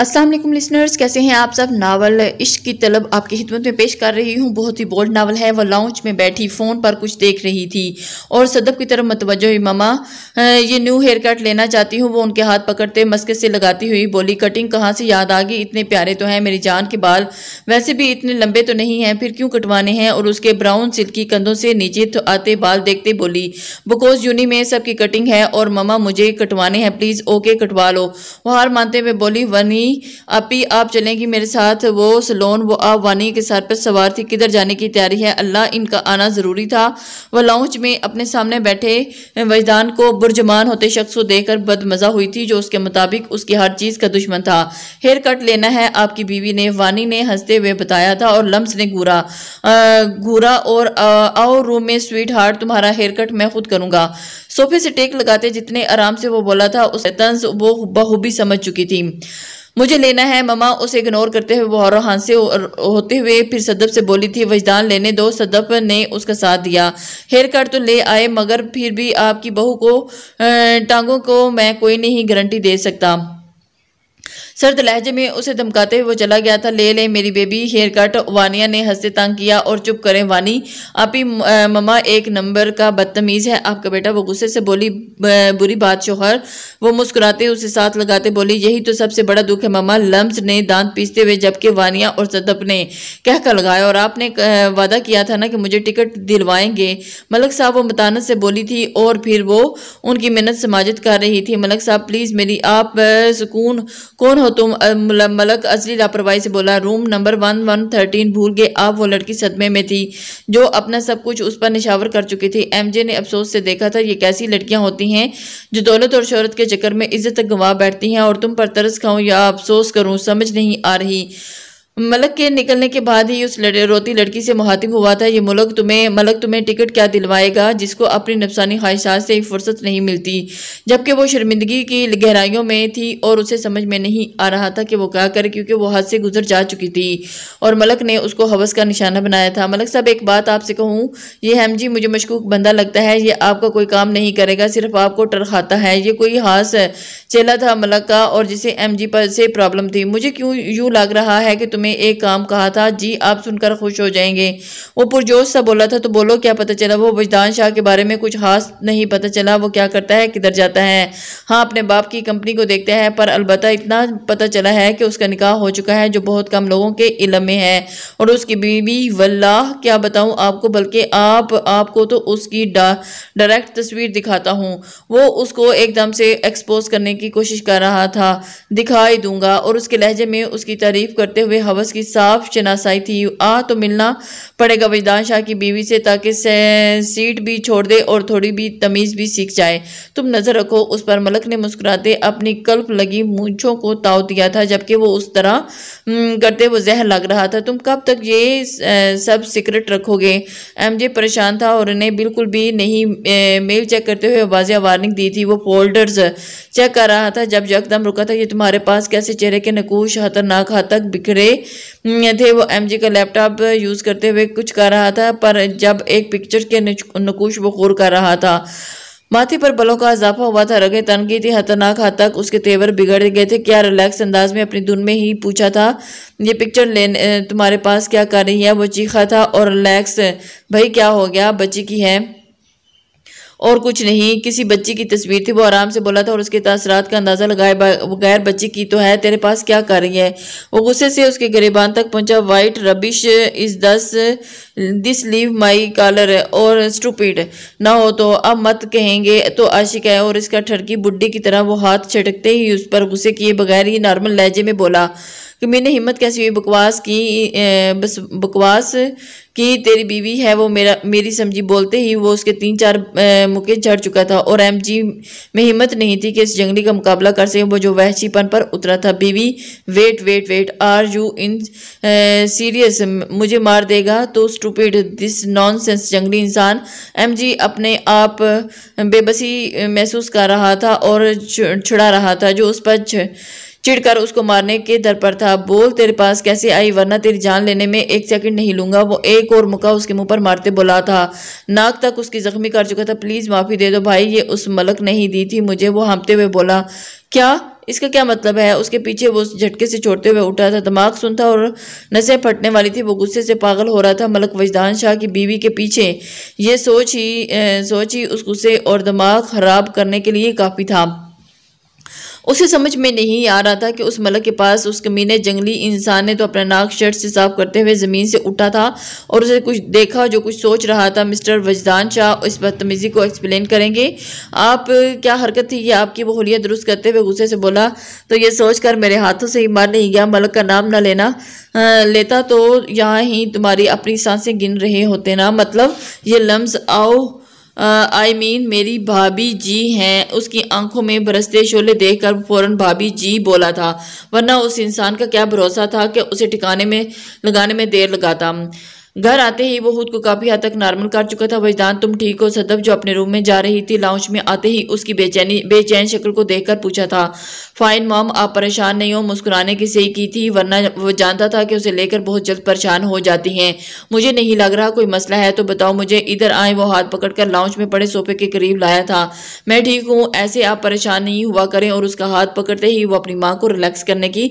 अस्सलाम वालेकुम लिसनर्स कैसे हैं आप सब नावल इश्क की तलब आपकी खिदमत में पेश कर रही हूँ बहुत ही बोल्ड नावल है वह लाउंज में बैठी फ़ोन पर कुछ देख रही थी और सदब की तरफ मतवजो हुई ममा ये न्यू हेयर कट लेना चाहती हूँ वो उनके हाथ पकड़ते मस्के से लगाती हुई बोली कटिंग कहाँ से याद आ गई इतने प्यारे तो हैं मेरी जान के बाल वैसे भी इतने लंबे तो नहीं हैं फिर क्यों कटवाने हैं और उसके ब्राउन सिल्की कंधों से नीचे तो आते बाल देखते बोली बकोस यूनी में सबकी कटिंग है और ममा मुझे कटवाने हैं प्लीज़ ओके कटवा लो वो हार मानते हुए बोली वनी अपी आप चलेंगी मेरे साथ वो सलोन वो आप वानी के सर पर सवार थी किधर जाने की तैयारी है अल्लाह इनका आना ज़रूरी था वह लाउच में अपने सामने बैठे वजदान को बुरजमान होते शख्स को देखकर बदमज़ा हुई थी जो उसके मुताबिक उसकी हर चीज़ का दुश्मन था हेयर कट लेना है आपकी बीवी ने वानी ने हंसते हुए बताया था और लम्स ने घूरा घूरा और आओ रूम में स्वीट हार्ट तुम्हारा हेयर कट मैं खुद करूँगा सोफे से टेक लगाते जितने आराम से वो बोला था उसे तंज वो बहुबी समझ चुकी थी मुझे लेना है ममा उसे इग्नोर करते हुए वहर हान से होते हुए फिर सदब से बोली थी वजदान लेने दो सदब ने उसका साथ दिया हेयर कट तो ले आए मगर फिर भी आपकी बहू को टांगों को मैं कोई नहीं गारंटी दे सकता सर्द लहजे में उसे धमकाते हुए वो चला गया था ले ले मेरी बेबी हेयर कट वानिया ने हंसते तंग किया और चुप करें वानी आप ही ममा एक नंबर का बदतमीज़ है आपका बेटा वो गुस्से से बोली बुरी बात शोहर वो मुस्कुराते उसे साथ लगाते बोली यही तो सबसे बड़ा दुख है ममा लम्स ने दांत पीसते हुए जबकि वानिया और सदप ने कहकर लगाया और आपने वादा किया था ना कि मुझे टिकट दिलवाएंगे मलक साहब वो मतानत से बोली थी और फिर वो उनकी मिन्नत समाजित कर रही थी मलक साहब प्लीज़ मेरी आप सुकून कौन हो तुम मलक असली लापरवाही से बोला room number one one thirteen भूल गए आप वो लड़की सदमे में थी जो अपना सब कुछ उस पर निशावर कर चुकी थी एमजे ने अफसोस से देखा था ये कैसी लड़कियां होती हैं जो दौलत और शहरत के चक्कर में इज्जत गंवा बैठती हैं और तुम पर तरस खाऊं या अफसोस करूं समझ नहीं आ रही मलक के निकलने के बाद ही उस लड़े रोती लड़की से मुहातिब हुआ था ये मलक तुम्हें मलक तुम्हें टिकट क्या दिलवाएगा जिसको अपनी नफसानी ख्वाहिशात से फुर्सत नहीं मिलती जबकि वो शर्मिंदगी की गहराइयों में थी और उसे समझ में नहीं आ रहा था कि वो क्या करे क्योंकि वो हाथ से गुजर जा चुकी थी और मलक ने उसको हवस का निशाना बनाया था मलक साहब एक बात आपसे कहूँ ये हम जी मुझे मशकूक बंदा लगता है ये आपका कोई काम नहीं करेगा सिर्फ आपको टरखाता है ये कोई हाथ चेला था मलक का और जिसे एम जी पर से प्रॉब्लम थी मुझे क्यों यूँ लग रहा है कि तुम्हें में एक काम कहा था जी आप सुनकर खुश हो जाएंगे वो पुरजोश सा बोला था तो बोलो क्या पता चला वो वजदान शाह के बारे में कुछ खास नहीं पता चला वो क्या करता है किधर जाता है हाँ अपने बाप की कंपनी को देखते हैं पर अलबत्त इतना पता चला है कि उसका निकाह हो चुका है जो बहुत कम लोगों के इलम में है और उसकी बीवी वल्लाह क्या बताऊँ आपको बल्कि आप आपको तो उसकी डायरेक्ट तस्वीर दिखाता हूँ वो उसको एकदम से एक्सपोज करने की कोशिश कर रहा था दिखाई दूंगा और उसके लहजे में उसकी तारीफ करते हुए हवस की साफ शनासाई थी आ तो मिलना पड़ेगा वजदान शाह की बीवी से ताकि सीट भी छोड़ दे और थोड़ी भी तमीज़ भी सीख जाए तुम नज़र रखो उस पर मलक ने मुस्कुराते अपनी कल्प लगी मूछों को ताव दिया था जबकि वो उस तरह हम्म, करते वो जहर लग रहा था तुम कब तक ये सब सिक्रेट रखोगे एम जे परेशान था और उन्हें बिल्कुल भी नहीं मेल चेक करते हुए वाजिया वार्निंग दी थी वो फोल्डर्स चेक कर रहा था जब यकदम रुका था ये तुम्हारे पास कैसे चेहरे के नकूश खतरनाक हद तक बिखरे थे वो एम का लैपटॉप यूज़ करते हुए कुछ कर रहा था पर जब एक पिक्चर के नकूश बखूर कर रहा था माथे पर बलों का इजाफा हुआ था रगे थी खतरनाक हद तक उसके तेवर बिगड़ गए थे क्या रिलैक्स अंदाज में अपनी धुन में ही पूछा था ये पिक्चर लेने तुम्हारे पास क्या कर रही है वो चीखा था और रिलैक्स भाई क्या हो गया बच्ची की है और कुछ नहीं किसी बच्ची की तस्वीर थी वो आराम से बोला था और उसके तसरात का अंदाज़ा लगाए बगैर बच्ची की तो है तेरे पास क्या कर रही है वो गुस्से से उसके गरीबान तक पहुंचा what rubbish is this this leave my collar और स्टूपिड ना हो तो अब मत कहेंगे तो आशिक है और इसका ठरकी बुढ़ी की तरह वो हाथ छटकते ही उस पर गुस्से किए बगैर ही नॉर्मल लहजे में बोला कि मैंने हिम्मत कैसी हुई बकवास की बस बकवास की तेरी बीवी है वो मेरा मेरी समझी बोलते ही वो उसके तीन चार मुके झड़ चुका था और एम जी में हिम्मत नहीं थी कि इस जंगली का मुकाबला कर सके वो जो वहशीपन पर उतरा था बीवी wait wait wait are you in serious मुझे मार देगा तो स्टूपिड दिस नॉन सेंस जंगली इंसान एम जी अपने आप बेबसी महसूस कर रहा था और छुड़ा रहा था जो उस पर चिढ़कर उसको मारने के दर पर था बोल तेरे पास कैसे आई वरना तेरी जान लेने में एक सेकंड नहीं लूंगा वो एक और मुका उसके मुंह पर मारते बोला था नाक तक उसकी जख्मी कर चुका था प्लीज़ माफ़ी दे दो भाई ये उस मलक नहीं दी थी मुझे वो हमते हुए बोला क्या इसका क्या मतलब है उसके पीछे वो झटके से छोड़ते हुए उठा था दिमाग सुन था और नसें फटने वाली थी वो गुस्से से पागल हो रहा था मलक वजदान शाह की बीवी के पीछे ये सोच ही ए, सोच ही उस गुस्से और दिमाग ख़राब करने के लिए काफ़ी था उसे समझ में नहीं आ रहा था कि उस मलक के पास उस कमीने जंगली इंसान ने तो अपना नाक शर्ट से साफ करते हुए ज़मीन से उठा था और उसे कुछ देखा जो कुछ सोच रहा था मिस्टर वजदान शाह इस बदतमीज़ी को एक्सप्लेन करेंगे आप क्या हरकत थी यह आपकी बहुलियत दुरुस्त करते हुए गुस्से से बोला तो ये सोच कर मेरे हाथों से ही मार नहीं गया मलक का नाम ना लेना लेता तो यहाँ ही तुम्हारी अपनी सांसें गिन रहे होते ना मतलब ये लम्स आओ आई मीन मेरी भाभी जी हैं उसकी आंखों में बरसते शोले देखकर फौरन भाभी जी बोला था वरना उस इंसान का क्या भरोसा था कि उसे ठिकाने में लगाने में देर लगाता घर आते ही वो खुद को काफ़ी हद तक नॉर्मल कर चुका था वजदान तुम ठीक हो सदब जो अपने रूम में जा रही थी लाउंज में आते ही उसकी बेचैनी बेचैन शक्ल को देखकर पूछा था फाइन मॉम आप परेशान नहीं हो मुस्कुराने की सही की थी वरना वो जानता था कि उसे लेकर बहुत जल्द परेशान हो जाती हैं मुझे नहीं लग रहा कोई मसला है तो बताओ मुझे इधर आए वो हाथ पकड़कर लाउंज में पड़े सोफे के करीब लाया था मैं ठीक हूँ ऐसे आप परेशान नहीं हुआ करें और उसका हाथ पकड़ते ही वो अपनी माँ को रिलैक्स करने की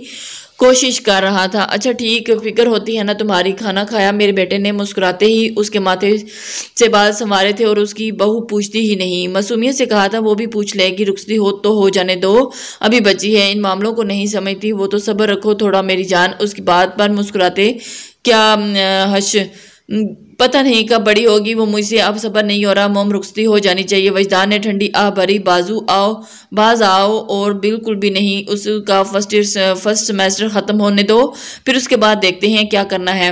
कोशिश कर रहा था अच्छा ठीक फिक्र होती है ना तुम्हारी खाना खाया मेरे बेटे ने मुस्कुराते ही उसके माथे से बाल संवारे थे और उसकी बहू पूछती ही नहीं मसूमियत से कहा था वो भी पूछ ले कि रुकती हो तो हो जाने दो अभी बची है इन मामलों को नहीं समझती वो तो सब्र रखो थोड़ा मेरी जान उसकी बात पर मुस्कुराते क्या हश पता नहीं कब बड़ी होगी वो मुझसे अब सबर नहीं हो रहा मोम रुखती हो जानी चाहिए वजदान ने ठंडी आ भरी बाजू आओ बाज आओ और बिल्कुल भी नहीं उसका फर्स्ट ईयर फर्स्ट सेमेस्टर ख़त्म होने दो फिर उसके बाद देखते हैं क्या करना है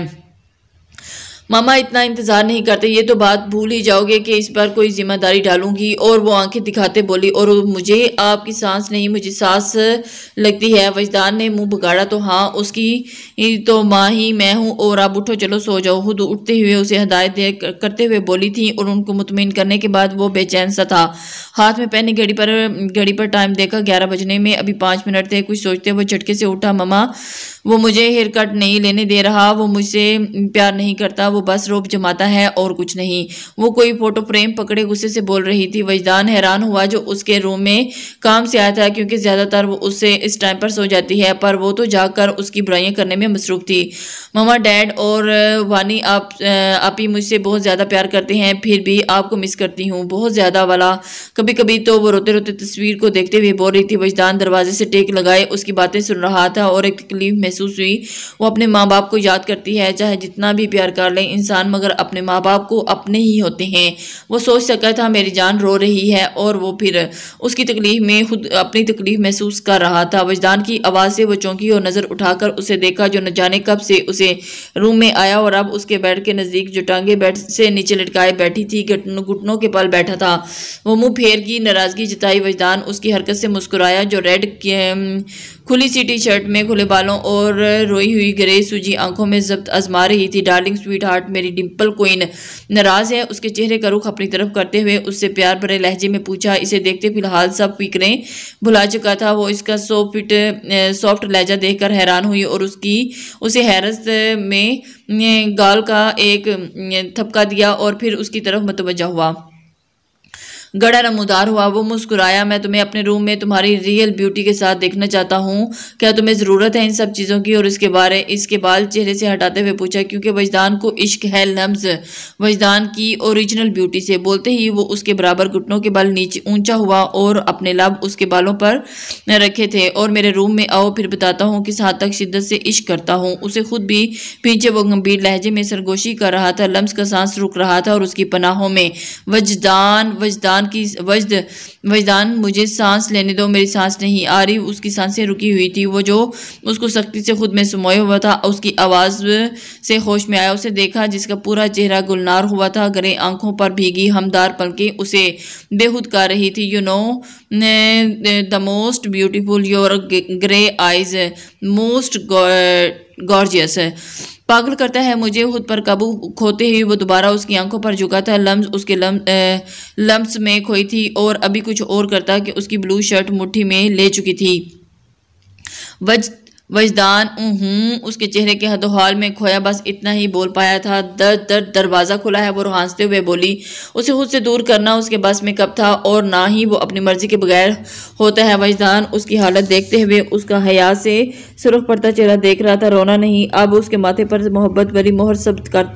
मामा इतना इंतज़ार नहीं करते ये तो बात भूल ही जाओगे कि इस बार कोई ज़िम्मेदारी डालूंगी और वो आंखें दिखाते बोली और मुझे आपकी सांस नहीं मुझे सांस लगती है वजदान ने मुंह बगाड़ा तो हाँ उसकी तो माँ ही मैं हूँ और आप उठो चलो सो जाओ खुद उठते हुए उसे हदायत दे करते हुए बोली थी और उनको मुतमिन करने के बाद वो बेचैन सा था हाथ में पहने घड़ी पर घड़ी पर टाइम देखा ग्यारह बजने में अभी पाँच मिनट थे कुछ सोचते वो झटके से उठा ममा वो मुझे हेयर कट नहीं लेने दे रहा वो मुझसे प्यार नहीं करता वो बस रोब जमाता है और कुछ नहीं वो कोई फोटो फ्रेम पकड़े गुस्से से बोल रही थी वजदान हैरान हुआ जो उसके रूम में काम से आया था क्योंकि ज़्यादातर वो उससे इस टाइम पर सो जाती है पर वो तो जाकर उसकी बुराइयां करने में मसरूफ़ थी ममा डैड और वानी आप आप ही मुझसे बहुत ज़्यादा प्यार करते हैं फिर भी आपको मिस करती हूँ बहुत ज़्यादा वाला कभी कभी तो वो रोते रोते तस्वीर को देखते हुए बोल रही थी वजदान दरवाजे से टेक लगाए उसकी बातें सुन रहा था और एक तकलीफ महसूस हुई वो अपने माँ बाप को याद करती है चाहे जितना भी प्यार कर ले इंसान मगर अपने माँ बाप को अपने ही होते हैं वो सोच सका था मेरी जान रो रही है और वो फिर उसकी तकलीफ़ में खुद अपनी तकलीफ़ महसूस कर रहा था वजदान की आवाज़ से वो चौंकी और नज़र उठाकर उसे देखा जो न जाने कब से उसे रूम में आया और अब उसके बेड के नज़दीक जो टांगे बेड से नीचे लटकाए बैठी थी घुटनों के पल बैठा था वो मुँह फेर की नाराज़गी जताई वजदान उसकी हरकत से मुस्कुराया जो रेड खुली सी टी शर्ट में खुले बालों और रोई हुई ग्रे सूजी आंखों में जब्त आजमा रही थी डार्लिंग स्वीट हार्ट मेरी डिम्पल कोइन नाराज़ है उसके चेहरे का रुख अपनी तरफ करते हुए उससे प्यार भरे लहजे में पूछा इसे देखते फिलहाल सब फिक्रें भुला चुका था वो इसका सो फिट सॉफ्ट लहजा देखकर हैरान हुई और उसकी उसे हैरत में गाल का एक थपका दिया और फिर उसकी तरफ मतवजा हुआ गड़ा नमोदार हुआ वो मुस्कुराया मैं तुम्हें अपने रूम में तुम्हारी रियल ब्यूटी के साथ देखना चाहता हूँ क्या तुम्हें ज़रूरत है इन सब चीज़ों की और इसके बारे इसके बाल चेहरे से हटाते हुए पूछा क्योंकि वजदान को इश्क है लम्स वजदान की ओरिजिनल ब्यूटी से बोलते ही वो उसके बराबर घुटनों के बाल नीचे ऊंचा हुआ और अपने लब उसके बालों पर रखे थे और मेरे रूम में आओ फिर बताता हूँ किस हद तक शिद्दत से इश्क करता हूँ उसे खुद भी पीछे वो गंभीर लहजे में सरगोशी कर रहा था लम्स का सांस रुक रहा था और उसकी पनाहों में वजदान वजदान वजदान की वजद वजदान मुझे सांस लेने दो मेरी सांस नहीं आ रही उसकी सांसें रुकी हुई थी वो जो उसको सख्ती से खुद में सुमोया हुआ था उसकी आवाज़ से होश में आया उसे देखा जिसका पूरा चेहरा गुलनार हुआ था गरे आंखों पर भीगी हमदार पलके उसे बेहूद कर रही थी you know the most beautiful your grey eyes most gorgeous पागल करता है मुझे खुद पर काबू खोते हुए वो दोबारा उसकी आंखों पर झुका था लम्स उसके लम लम्स में खोई थी और अभी कुछ और करता कि उसकी ब्लू शर्ट मुट्ठी में ले चुकी थी वज वजदान हूँ उसके चेहरे के हाल में खोया बस इतना ही बोल पाया था दर दर्द दरवाज़ा खुला है वो रोहानते हुए बोली उसे खुद से दूर करना उसके बस में कब था और ना ही वो अपनी मर्जी के बगैर होता है वजदान उसकी हालत देखते हुए उसका हया से सुरख पड़ता चेहरा देख रहा था रोना नहीं अब उसके माथे पर मोहब्बत भरी मोहर सब्त कर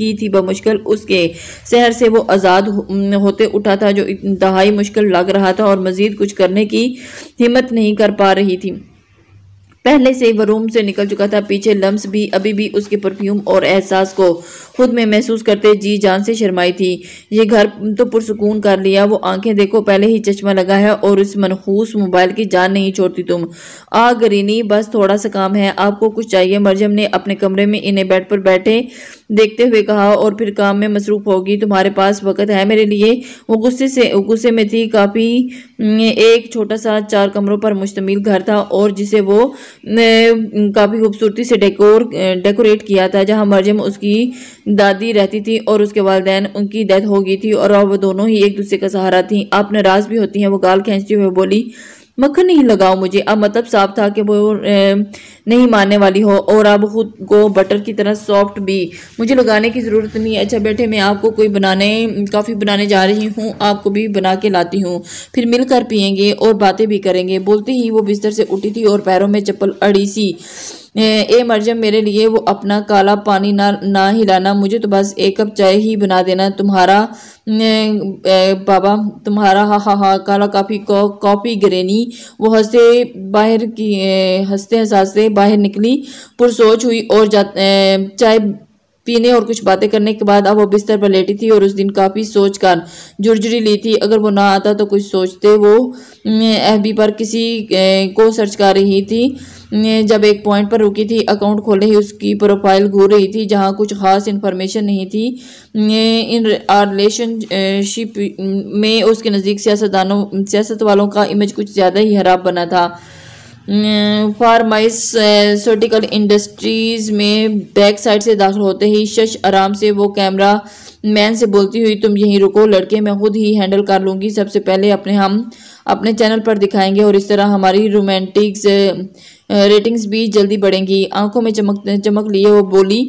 की थी बमुश्किल उसके शहर से वो आज़ाद होते उठा था जो इंतहाई मुश्किल लग रहा था और मज़ीद कुछ करने की हिम्मत नहीं कर पा रही थी पहले से वह रूम से निकल चुका था पीछे लम्स भी अभी भी उसके परफ्यूम और एहसास को खुद में महसूस करते जी जान से शर्माई थी ये घर तो पुरसकून कर लिया वो आंखें देखो पहले ही चश्मा लगा है और इस मनहूस मोबाइल की जान नहीं छोड़ती तुम आ गरीनी बस थोड़ा सा काम है आपको कुछ चाहिए मरजम ने अपने कमरे में इन्हें बेड पर बैठे देखते हुए कहा और फिर काम में मसरूफ होगी तुम्हारे पास वक्त है मेरे लिए वो गुस्से से गुस्से में थी काफ़ी एक छोटा सा चार कमरों पर मुश्तमिल घर था और जिसे वो काफ़ी खूबसूरती से डेकोर डेकोरेट किया था जहाँ मरजम उसकी दादी रहती थी और उसके वालदेन उनकी डेथ हो गई थी और वह दोनों ही एक दूसरे का सहारा थी आप नाराज़ भी होती हैं वो गाल खींचती हुए बोली मक्खन नहीं लगाओ मुझे अब मतलब साफ था कि वो नहीं मानने वाली हो और अब खुद को बटर की तरह सॉफ्ट भी मुझे लगाने की ज़रूरत नहीं है अच्छा बैठे मैं आपको कोई बनाने काफ़ी बनाने जा रही हूँ आपको भी बना के लाती हूँ फिर मिलकर पियेंगे और बातें भी करेंगे बोलते ही वो बिस्तर से उठी थी और पैरों में चप्पल अड़ी सी ए मरजम मेरे लिए वो अपना काला पानी ना ना हिलाना मुझे तो बस एक कप चाय ही बना देना तुम्हारा बाबा तुम्हारा हा हा हा काला काफ़ी कॉपी ग्रेनी वो हंसते बाहर की हंसते हंसते बाहर निकली पुरसोच हुई और जा चाय पीने और कुछ बातें करने के बाद अब वो बिस्तर पर लेटी थी और उस दिन काफ़ी सोच कर जुड़जुड़ी ली थी अगर वो ना आता तो कुछ सोचते वो एफ पर किसी को सर्च कर रही थी जब एक पॉइंट पर रुकी थी अकाउंट खोले ही उसकी प्रोफाइल घूर रही थी जहाँ कुछ खास इन्फॉर्मेशन नहीं थी इन रिलेशनशिप में उसके नज़दीक सियासतदानों सियासत वालों का इमेज कुछ ज़्यादा ही खराब बना था फार्मास्यूटिकल इंडस्ट्रीज में बैक साइड से दाखिल होते ही शश आराम से वो कैमरा मैन से बोलती हुई तुम यहीं रुको लड़के मैं खुद ही हैंडल कर लूँगी सबसे पहले अपने हम अपने चैनल पर दिखाएंगे और इस तरह हमारी रोमांटिक्स रेटिंग्स भी जल्दी बढ़ेंगी आंखों में चमक चमक लिए वो बोली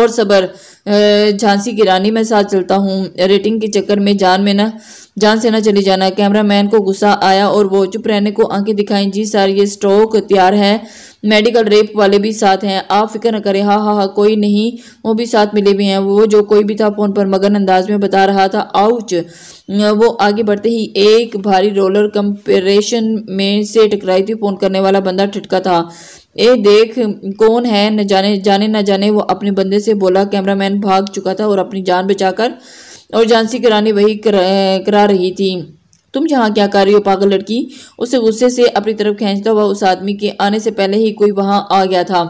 और सबर झांसी की रानी में साथ चलता हूँ रेटिंग के चक्कर में जान में ना जान से ना चली जाना कैमरा मैन को गुस्सा आया और वो चुप रहने को आंखें दिखाई जी सर ये स्टॉक तैयार है मेडिकल रेप वाले भी साथ हैं आप फिक्र न करें हाँ हाँ हाँ कोई नहीं वो भी साथ मिले भी हैं वो जो कोई भी था फ़ोन पर मगन अंदाज में बता रहा था आउच वो आगे बढ़ते ही एक भारी रोलर कंपेरेशन में से टकराई थी फ़ोन करने वाला बंदा ठिटका था ए देख कौन है न जाने जाने न जाने वो अपने बंदे से बोला कैमरामैन भाग चुका था और अपनी जान बचाकर और झांसी करानी वही करा, करा रही थी तुम जहाँ क्या कर रही हो पागल लड़की उसे गुस्से से अपनी तरफ खींचता हुआ उस आदमी के आने से पहले ही कोई वहाँ आ गया था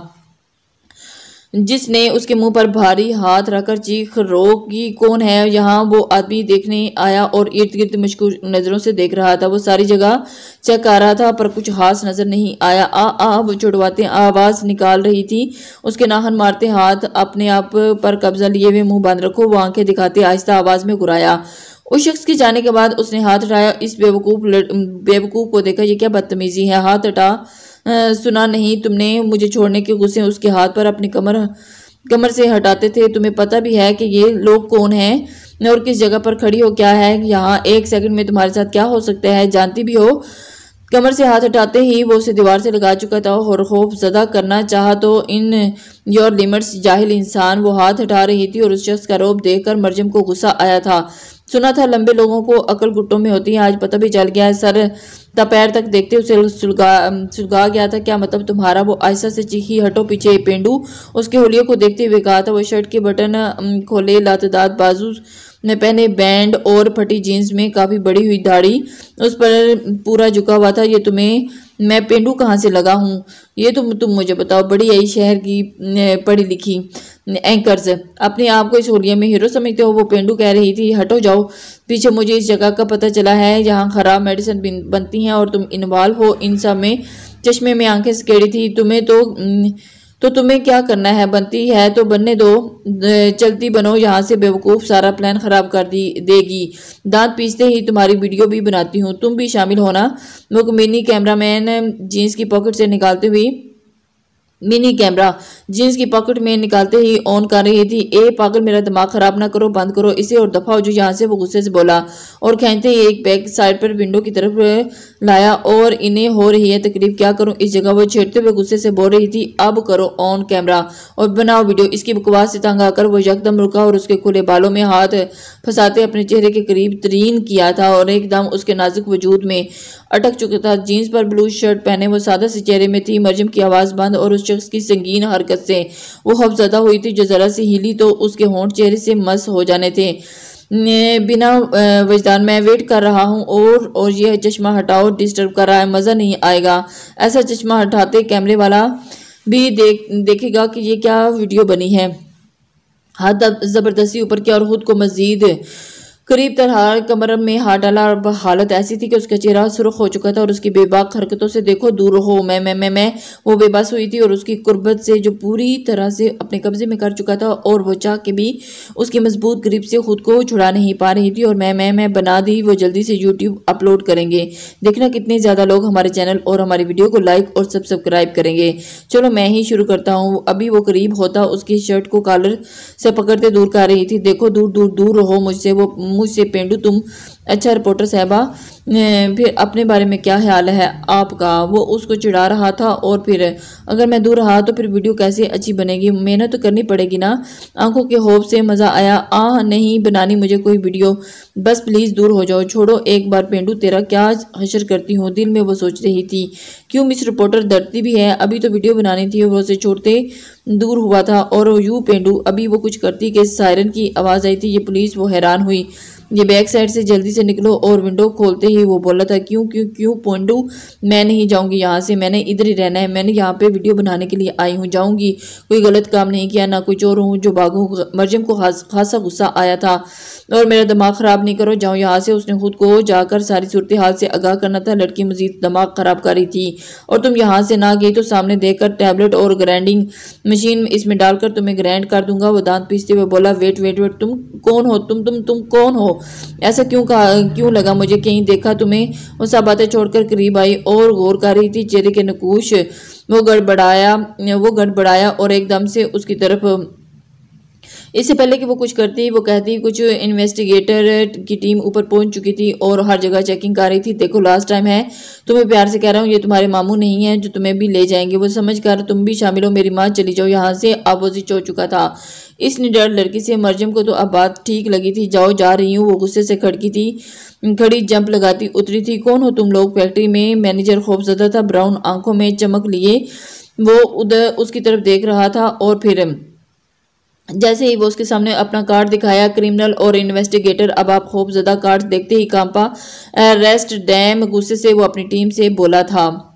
जिसने उसके मुंह पर भारी हाथ रखकर चीख की कौन है यहाँ वो आदमी देखने आया और इर्द गिर्द मशकूर नज़रों से देख रहा था वो सारी जगह चेक आ रहा था पर कुछ हाथ नज़र नहीं आया आ आ वो छुड़वाते आवाज़ निकाल रही थी उसके नाहन मारते हाथ अपने आप पर कब्जा लिए हुए मुंह बंद रखो वो आंखें दिखाते आहिस्ता आवाज़ में घुराया उस शख्स के जाने के बाद उसने हाथ हटाया इस बेवकूफ़ बेवकूफ़ को देखा ये क्या बदतमीजी है हाथ हटा सुना नहीं तुमने मुझे छोड़ने के गुस्से उसके हाथ पर अपनी कमर कमर से हटाते थे तुम्हें पता भी है कि ये लोग कौन हैं और किस जगह पर खड़ी हो क्या है यहाँ एक सेकंड में तुम्हारे साथ क्या हो सकता है जानती भी हो कमर से हाथ हटाते ही वो उसे दीवार से लगा चुका था और खौफ ज़दा करना चाहा तो इन योर लिमिट्स जाहिल इंसान वो हाथ हटा रही थी और उस शख्स का रोब देखकर मरजम को गुस्सा आया था सुना था लंबे लोगों को अकल गुट्टों में होती है आज पता भी चल गया है सर तपैर तक देखते उसे सुलगा सुलगा गया था क्या मतलब तुम्हारा वो आहिस्ता से चीखी हटो पीछे पेंडू उसके होलियों को देखते हुए कहा था वो शर्ट के बटन खोले लातदात बाजू में पहने बैंड और फटी जीन्स में काफ़ी बड़ी हुई दाढ़ी उस पर पूरा झुका हुआ था ये तुम्हें मैं पेंडू कहाँ से लगा हूँ ये तो तुम मुझे बताओ बड़ी आई शहर की पढ़ी लिखी एंकर्स अपने आप को इस होलिया में हीरो समझते हो वो पेंडू कह रही थी हटो जाओ पीछे मुझे इस जगह का पता चला है जहाँ खराब मेडिसिन बनती हैं और तुम इन्वॉल्व हो इन सब में चश्मे में आंखें सकेड़ी थी तुम्हें तो न, तो तुम्हें क्या करना है बनती है तो बनने दो चलती बनो यहाँ से बेवकूफ़ सारा प्लान ख़राब कर दी देगी दांत पीसते ही तुम्हारी वीडियो भी बनाती हूँ तुम भी शामिल होना मुकमिनी कैमरामैन जीन्स की पॉकेट से निकालते हुए मिनी कैमरा जींस की पॉकेट में निकालते ही ऑन कर रही थी ए पागल मेरा दिमाग ख़राब ना करो बंद करो इसे और दफ़ा हो जो यहाँ से वो गुस्से से बोला और खेते ही एक बैग साइड पर विंडो की तरफ लाया और इन्हें हो रही है तकलीफ क्या करूँ इस जगह वो छेड़ते हुए गुस्से से बोल रही थी अब करो ऑन कैमरा और बनाओ वीडियो इसकी बकवास से तंग आकर वो यकदम रुका और उसके खुले बालों में हाथ फंसाते अपने चेहरे के करीब तरीन किया था और एकदम उसके नाजुक वजूद में अटक चुका था जीन्स पर ब्लू शर्ट पहने वो सादा से चेहरे में थी मरजम की आवाज़ बंद और उस शख्स की संगीन हरकत से वो हफजदा हुई थी जो ज़रा सी हिली तो उसके होंठ चेहरे से मस हो जाने थे बिना वजदान मैं वेट कर रहा हूँ और और यह चश्मा हटाओ डिस्टर्ब कर रहा है मज़ा नहीं आएगा ऐसा चश्मा हटाते कैमरे वाला भी देख देखेगा कि यह क्या वीडियो बनी है हाथ ज़बरदस्ती ऊपर किया और ख़ुद को मज़ीद करीब तरह कमर में हाथ डाला और हालत ऐसी थी कि उसका चेहरा सुरख हो चुका था और उसकी बेबाक हरकतों से देखो दूर हो मैं मैं मैं मैं वो बेबस हुई थी और उसकी कुर्बत से जो पूरी तरह से अपने कब्जे में कर चुका था और वो चाह के भी उसकी मजबूत गरीब से खुद को छुड़ा नहीं पा रही थी और मैं मैं मैं बना दी वो जल्दी से यूट्यूब अपलोड करेंगे देखना कितने ज़्यादा लोग हमारे चैनल और हमारी वीडियो को लाइक और सब्सक्राइब करेंगे चलो मैं ही शुरू करता हूँ अभी वो करीब होता उसकी शर्ट को कॉलर से पकड़ते दूर कर रही थी देखो दूर दूर दूर रहो मुझसे वो मुझसे पेंडू तुम अच्छा रिपोर्टर साहबा फिर अपने बारे में क्या ख्याल है आपका वो उसको चिढ़ा रहा था और फिर अगर मैं दूर रहा तो फिर वीडियो कैसे अच्छी बनेगी मेहनत तो करनी पड़ेगी ना आंखों के होप से मज़ा आया आ नहीं बनानी मुझे कोई वीडियो बस प्लीज़ दूर हो जाओ छोड़ो एक बार पेंडू तेरा क्या हशर करती हूँ दिल में वो सोच रही थी क्यों मिस रिपोर्टर डरती भी है अभी तो वीडियो बनानी थी वो उसे छोड़ते दूर हुआ था और यू पेंडू अभी वो कुछ करती के सायरन की आवाज़ आई थी ये पुलिस वो हैरान हुई ये बैक साइड से जल्दी से निकलो और विंडो खोलते ही वो बोला था क्यों क्यों क्यों पोंडू मैं नहीं जाऊंगी यहाँ से मैंने इधर ही रहना है मैंने यहाँ पे वीडियो बनाने के लिए आई हूँ जाऊंगी कोई गलत काम नहीं किया ना कोई चोर हूँ जो भागूँ मरजम को खासा गुस्सा आया था और मेरा दिमाग ख़राब नहीं करो जाऊँ यहाँ से उसने खुद को जाकर सारी सूरत हाल से आगाह करना था लड़की मजीद दिमाग ख़राब कर रही थी और तुम यहाँ से ना गई तो सामने देख कर टैबलेट और ग्राइंडिंग मशीन इसमें डालकर तुम्हें ग्राइंड कर दूंगा वो दांत पीसते हुए बोला वेट वेट वेट तुम कौन हो तुम तुम तुम कौन हो ऐसा क्यों कहा क्यों लगा मुझे कहीं देखा तुम्हें उन सब बातें छोड़कर करीब आई और गौर कर रही थी चेहरे के नकूश वो गड़बड़ाया वो गड़बड़ाया और एकदम से उसकी तरफ इससे पहले कि वो कुछ करती वो कहती कुछ इन्वेस्टिगेटर की टीम ऊपर पहुंच चुकी थी और हर जगह चेकिंग कर रही थी देखो लास्ट टाइम है तुम्हें प्यार से कह रहा हूँ ये तुम्हारे मामू नहीं है जो तुम्हें भी ले जाएंगे वो समझ कर तुम भी शामिल हो मेरी माँ चली जाओ यहाँ से अपोजिट हो चुका था इस निडर लड़की से मरजम को तो अब बात ठीक लगी थी जाओ जा रही हूँ वो गुस्से से खड़की थी खड़ी जंप लगाती उतरी थी कौन हो तुम लोग फैक्ट्री में मैनेजर खौफजदा था ब्राउन आंखों में चमक लिए वो उधर उसकी तरफ देख रहा था और फिर जैसे ही वो उसके सामने अपना कार्ड दिखाया क्रिमिनल और इन्वेस्टिगेटर अब आप खौफजदा कार्ड देखते ही कांपा रेस्ट डैम गुस्से से वो अपनी टीम से बोला था